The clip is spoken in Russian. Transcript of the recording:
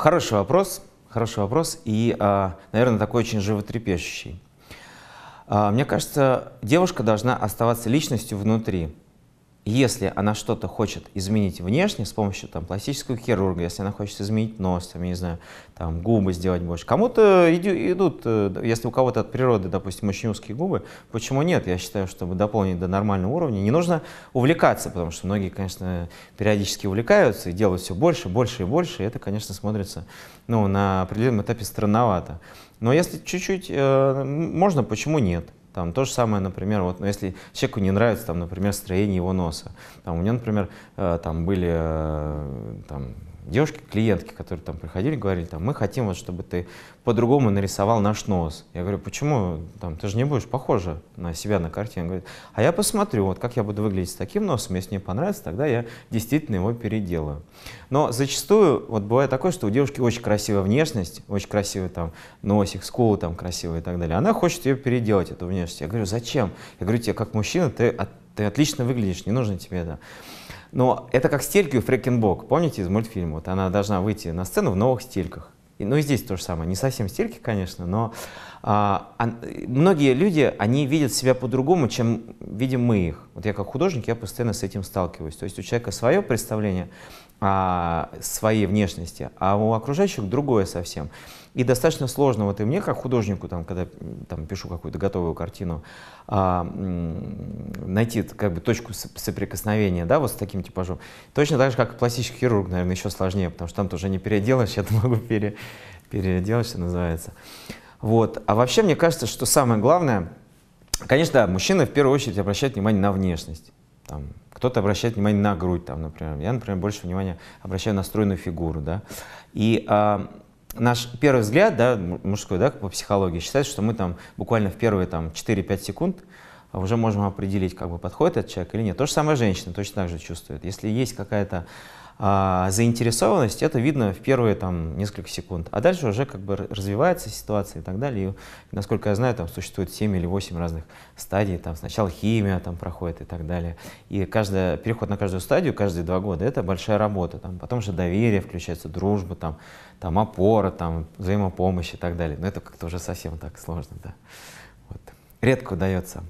Хороший вопрос, хороший вопрос и, а, наверное, такой очень животрепещущий. А, мне кажется, девушка должна оставаться личностью внутри если она что-то хочет изменить внешне с помощью там, пластического хирурга, если она хочет изменить нос, там, я не знаю, там, губы сделать больше. Кому-то идут, э, если у кого-то от природы, допустим, очень узкие губы, почему нет? Я считаю, чтобы дополнить до нормального уровня, не нужно увлекаться, потому что многие, конечно, периодически увлекаются и делают все больше, больше и больше, и это, конечно, смотрится ну, на определенном этапе странновато. Но если чуть-чуть э, можно, почему нет? Там то же самое, например, вот, ну, если человеку не нравится, там, например, строение его носа. Там, у меня, например, э, там были э, там, девушки-клиентки, которые там приходили, говорили, там, мы хотим, вот, чтобы ты по-другому нарисовал наш нос. Я говорю, почему? Там, ты же не будешь похожа на себя на картине. Он говорит, а я посмотрю, вот как я буду выглядеть с таким носом, если мне понравится, тогда я действительно его переделаю. Но зачастую вот бывает такое, что у девушки очень красивая внешность, очень красивый там носик, скулы там красивые и так далее. Она хочет ее переделать, эту внешность. Я говорю, зачем? Я говорю, тебе как мужчина, ты, ты отлично выглядишь, не нужно тебе это. Да. Но это как стельки у Фрекенбок, помните из мультфильма? Вот она должна выйти на сцену в новых стельках. И, ну и здесь то же самое. Не совсем стельки, конечно, но а, а, многие люди, они видят себя по-другому, чем видим мы их. Вот я как художник, я постоянно с этим сталкиваюсь. То есть у человека свое представление о своей внешности, а у окружающих другое совсем. И достаточно сложно, вот и мне, как художнику, там, когда там, пишу какую-то готовую картину, а, найти как бы, точку соприкосновения да, вот с таким типажом. Точно так же, как пластический хирург, наверное, еще сложнее, потому что там тоже не переделаешь, я могу пере, переделать, что называется. Вот. А вообще, мне кажется, что самое главное, конечно, да, мужчины в первую очередь обращают внимание на внешность. Там, кто-то обращает внимание на грудь, там, например. Я, например, больше внимания обращаю на стройную фигуру. Да? И а, наш первый взгляд, да, мужской, да, по психологии, считается, что мы там буквально в первые там, 4-5 секунд уже можем определить, как бы подходит этот человек или нет. То же самое женщина точно так же чувствует. Если есть какая-то а заинтересованность это видно в первые там несколько секунд, а дальше уже как бы развивается ситуация и так далее. И, насколько я знаю, там существует 7 или 8 разных стадий, там сначала химия там проходит и так далее. И каждая, переход на каждую стадию каждые два года это большая работа, там, потом же доверие включается, дружба, там, там опора, там взаимопомощь и так далее. Но это как-то уже совсем так сложно, да. Вот. Редко удается.